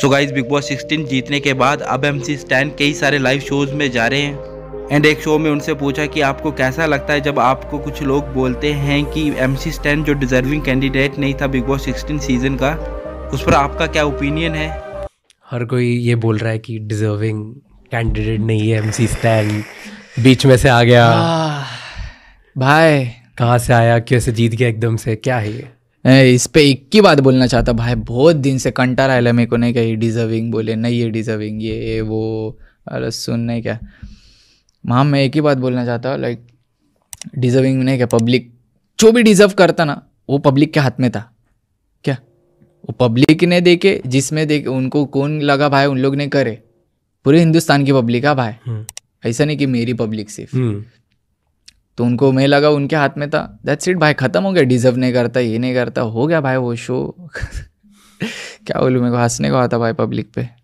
So guys big boss 16 जीतने के बाद अब एम सी स्टैन कई सारे लाइव शोज में जा रहे हैं एंड एक शो में उनसे पूछा कि आपको कैसा लगता है जब आपको कुछ लोग बोलते हैं कि एम सी स्टैन जो डिजर्विंग कैंडिडेट नहीं था बिग बॉस 16 सीजन का उस पर आपका क्या ओपिनियन है हर कोई ये बोल रहा है कि डिजर्विंग कैंडिडेट नहीं है एम सी स्टैन बीच में से आ गया आ, भाई कहाँ से आया कैसे जीत गया एकदम से क्या है ये इस पर एक ही बात बोलना चाहता भाई बहुत दिन से कंटा है मेरे को नहीं कही डिजर्विंग बोले नहीं ये डिजर्विंग ये वो अरे सुन नहीं क्या हाँ मैं एक ही बात बोलना चाहता हूँ लाइक डिज़र्विंग नहीं क्या पब्लिक जो भी डिज़र्व करता ना वो पब्लिक के हाथ में था क्या वो पब्लिक ने देखे जिसमें देखे उनको कौन लगा भाई उन लोग ने करे पूरे हिंदुस्तान की पब्लिक है भाई हम्म। ऐसा नहीं कि मेरी पब्लिक सिर्फ हम्म। तो उनको मैं लगा उनके हाथ में था दैट्स इट भाई ख़त्म हो गया डिज़र्व नहीं करता ये नहीं करता हो गया भाई वो शो क्या बोलूँ मेरे को हंसने को आता भाई पब्लिक पे